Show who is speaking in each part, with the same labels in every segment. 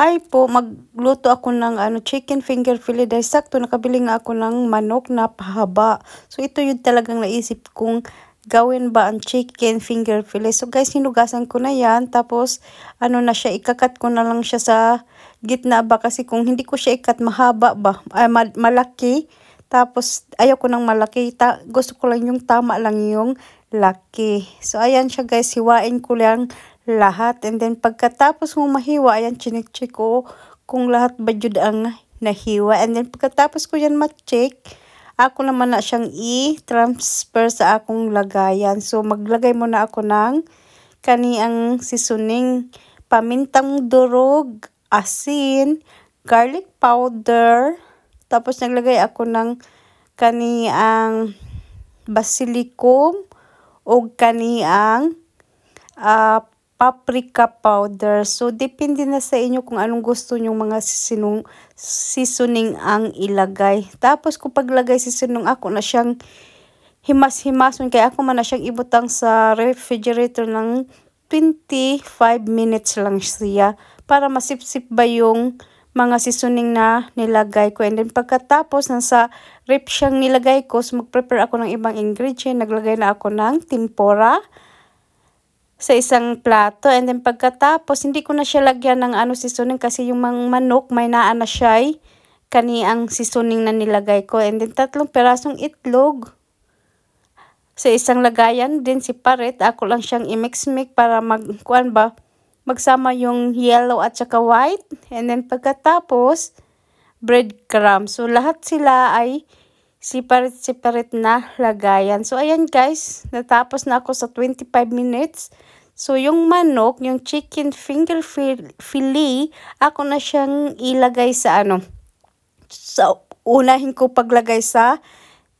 Speaker 1: Ay po, magluto ako ng ano, chicken finger fillet. Dahil sakto, nakabili nga ako ng manok na pahaba. So, ito yun talagang naisip kong gawin ba ang chicken finger fillet. So, guys, hinugasan ko na yan. Tapos, ano na siya, ikakat ko na lang siya sa gitna ba. Kasi kung hindi ko siya ikat, mahaba ba? Ay, malaki. Tapos, ayaw ko ng malaki. Ta gusto ko lang yung tama lang yung laki. So, ayan siya guys. Hiwain ko lang lahat. And then pagkatapos mong mahiwa, ayan, chinik ko kung lahat ba yun ang nahiwa. And then pagkatapos ko yan ma-check, ako naman na siyang i-transfer sa akong lagayan. So maglagay mo na ako ng kaniang sisuning pamintang durog, asin, garlic powder, tapos naglagay ako ng kaniang basilikum o kaniang uh, ah, paprika powder. So, depende na sa inyo kung anong gusto nyong mga sisinong, seasoning ang ilagay. Tapos, kung paglagay seasoning ako na siyang himas-himason. Kaya ako man na siyang ibutang sa refrigerator ng 25 minutes lang siya para masipsip ba yung mga seasoning na nilagay ko. And then pagkatapos, nasa rip siyang nilagay ko, so mag-prepare ako ng ibang ingredient. Naglagay na ako ng tempura, sa isang plato. And then pagkatapos, hindi ko na siya lagyan ng ano seasoning kasi yung mga manok, may naan na siya ay kani ang seasoning na nilagay ko. And then tatlong perasong itlog. Sa isang lagayan din si Paret, ako lang siyang i-mix-mix para mag, ba, magsama yung yellow at saka white. And then pagkatapos, breadcrumbs. So lahat sila ay separate-separate na lagayan. So, ayan guys, natapos na ako sa 25 minutes. So, yung manok, yung chicken finger fillet, ako na siyang ilagay sa ano. So, unahin ko paglagay sa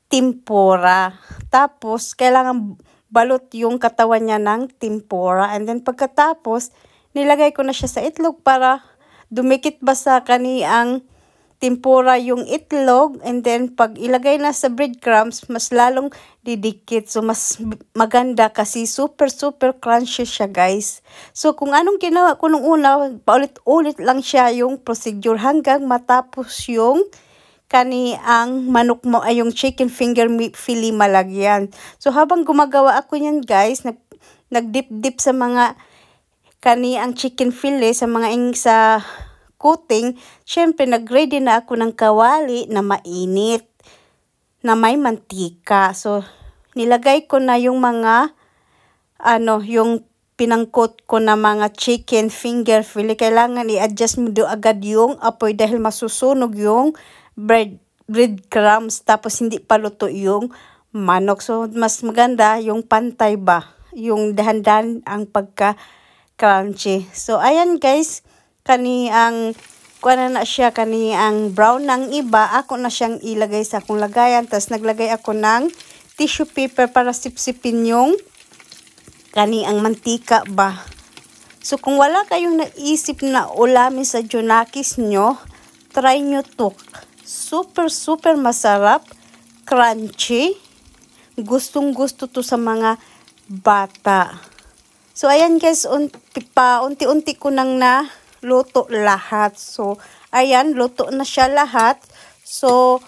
Speaker 1: tempura. Tapos, kailangan balot yung katawan niya ng tempura. And then, pagkatapos, nilagay ko na siya sa itlog para dumikit ba sa kaniang tempura yung itlog and then pag ilagay na sa breadcrumbs, mas lalong didikit. So, mas maganda kasi super super crunchy siya guys. So, kung anong ginawa ko nung una, paulit-ulit lang siya yung procedure hanggang matapos yung kani ang manok mo ay yung chicken finger fillet malagyan. So, habang gumagawa ako niyan guys, nag, nagdip-dip sa mga kani ang chicken fillet sa mga ing sa coating, syempre nag-ready na ako ng kawali na mainit na may mantika. So, nilagay ko na yung mga, ano, yung pinangkot ko na mga chicken finger fillet. Kailangan i-adjust mo do agad yung apoy dahil masusunog yung bread, bread crumbs. Tapos, hindi paluto yung manok. So, mas maganda yung pantay ba? Yung dahan-dahan ang pagka-crunchy. So, ayan guys kani ang kuana na siya kani ang brown ng iba ako na siyang ilagay sa akong lagayan tapos naglagay ako ng tissue paper para sipsipin yung kani ang mantika ba so kung wala kayong naisip na ulamin sa junakis nyo try nyo to super super masarap crunchy gustong gusto to sa mga bata so ayan guys unti pa unti-unti ko nang na luto lahat. So, ayan, luto na siya lahat. So,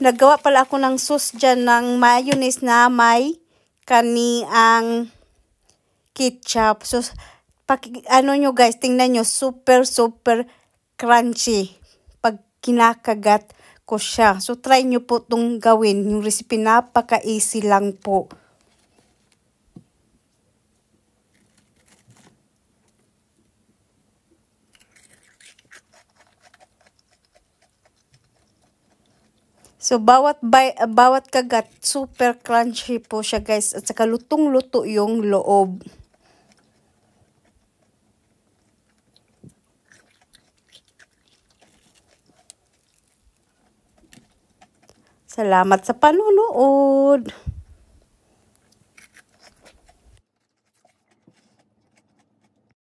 Speaker 1: naggawa pala ako ng sauce dyan ng mayonnaise na may kaniang ketchup. So, paki, ano nyo guys, tingnan nyo, super, super crunchy pag kinakagat ko siya. So, try nyo po itong gawin. Yung recipe, napaka-easy lang po. So, bawat, by, bawat kagat, super crunchy po siya guys. At saka lutong-luto yung loob. Salamat sa panunood.